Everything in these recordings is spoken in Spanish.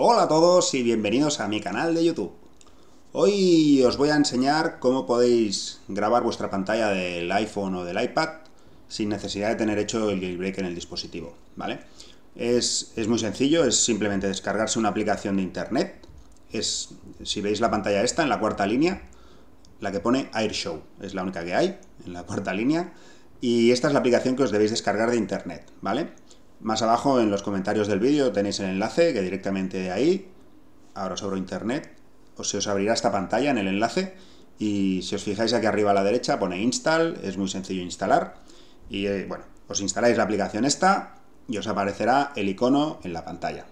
Hola a todos y bienvenidos a mi canal de YouTube. Hoy os voy a enseñar cómo podéis grabar vuestra pantalla del iPhone o del iPad sin necesidad de tener hecho el jailbreak en el dispositivo, ¿vale? Es, es muy sencillo, es simplemente descargarse una aplicación de internet. Es, si veis la pantalla esta, en la cuarta línea, la que pone AirShow, es la única que hay, en la cuarta línea. Y esta es la aplicación que os debéis descargar de internet, ¿vale? Más abajo en los comentarios del vídeo tenéis el enlace que directamente de ahí, ahora sobre internet, se os abrirá esta pantalla en el enlace y si os fijáis aquí arriba a la derecha pone install, es muy sencillo instalar y eh, bueno, os instaláis la aplicación esta y os aparecerá el icono en la pantalla.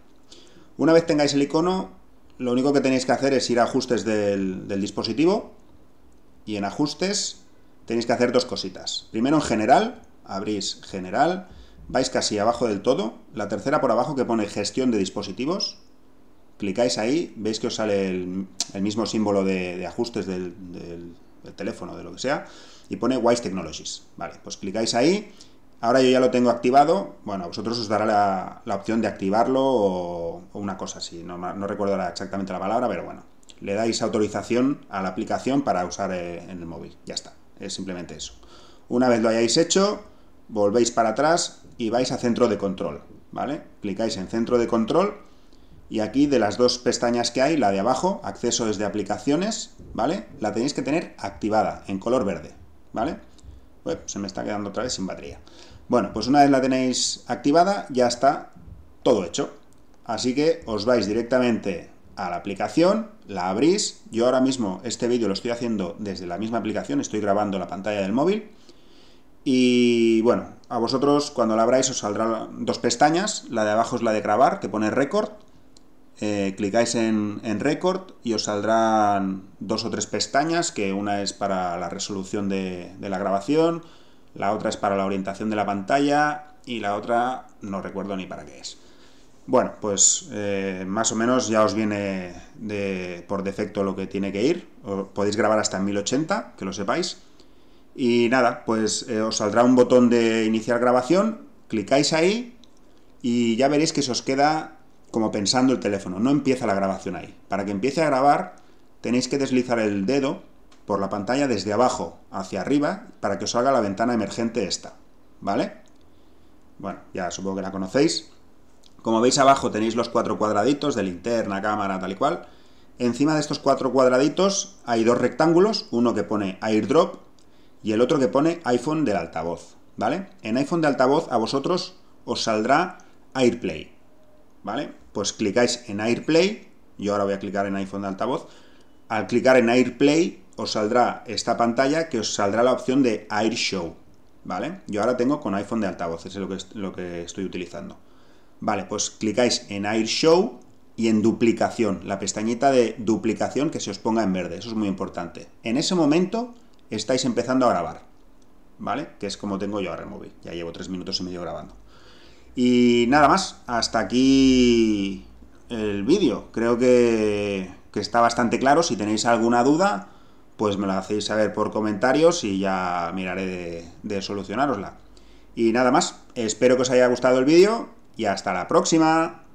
Una vez tengáis el icono, lo único que tenéis que hacer es ir a ajustes del, del dispositivo y en ajustes tenéis que hacer dos cositas. Primero en general, abrís general, vais casi abajo del todo, la tercera por abajo que pone gestión de dispositivos, clicáis ahí, veis que os sale el, mismo símbolo de, ajustes del, teléfono, de lo que sea, y pone Wise Technologies. Vale, pues clicáis ahí. Ahora yo ya lo tengo activado. Bueno, a vosotros os dará la, opción de activarlo o, una cosa así. No, no recuerdo exactamente la palabra, pero bueno. Le dais autorización a la aplicación para usar eh, en el móvil. Ya está. Es simplemente eso. Una vez lo hayáis hecho, volvéis para atrás, y vais a centro de control, ¿vale? Clicáis en centro de control y aquí de las dos pestañas que hay, la de abajo, acceso desde aplicaciones, ¿vale? La tenéis que tener activada en color verde, ¿vale? se me está quedando otra vez sin batería. Bueno, pues una vez la tenéis activada, ya está todo hecho. Así que os vais directamente a la aplicación, la abrís. Yo ahora mismo este vídeo lo estoy haciendo desde la misma aplicación, estoy grabando la pantalla del móvil. Y bueno, a vosotros cuando la abráis os saldrán dos pestañas, la de abajo es la de grabar, que pone record, eh, clicáis en, en record y os saldrán dos o tres pestañas, que una es para la resolución de, la grabación, la otra es para la orientación de la pantalla y la otra no recuerdo ni para qué es. Bueno, pues eh, más o menos ya os viene por defecto lo que tiene que ir. podéis grabar hasta en 1080, que lo sepáis. Y nada, pues eh, os saldrá un botón de iniciar grabación, clicáis ahí y ya veréis que se os queda como pensando el teléfono, no empieza la grabación ahí. Para que empiece a grabar tenéis que deslizar el dedo por la pantalla desde abajo hacia arriba para que os salga la ventana emergente esta, ¿vale? Bueno, ya supongo que la conocéis. Como veis abajo tenéis los cuatro cuadraditos de linterna, cámara, tal y cual. Encima de estos cuatro cuadraditos hay dos rectángulos, uno que pone airdrop y el otro que pone iPhone del altavoz, ¿vale? En iPhone de altavoz a vosotros os saldrá AirPlay, ¿vale? Pues clicáis en AirPlay, yo ahora voy a clicar en iPhone de altavoz, al clicar en AirPlay os saldrá esta pantalla que os saldrá la opción de AirShow, ¿vale? Yo ahora tengo con iPhone de altavoz, ese es lo que, lo que estoy utilizando. Vale, pues clicáis en AirShow y en duplicación, la pestañita de duplicación que se os ponga en verde, eso es muy importante. En ese momento estáis empezando a grabar, ¿vale? Que es como tengo yo a remover ya llevo tres minutos y medio grabando. Y nada más, hasta aquí el vídeo, creo que, está bastante claro, si tenéis alguna duda, pues me la hacéis saber por comentarios y ya miraré de solucionarosla. Y nada más, espero que os haya gustado el vídeo y hasta la próxima.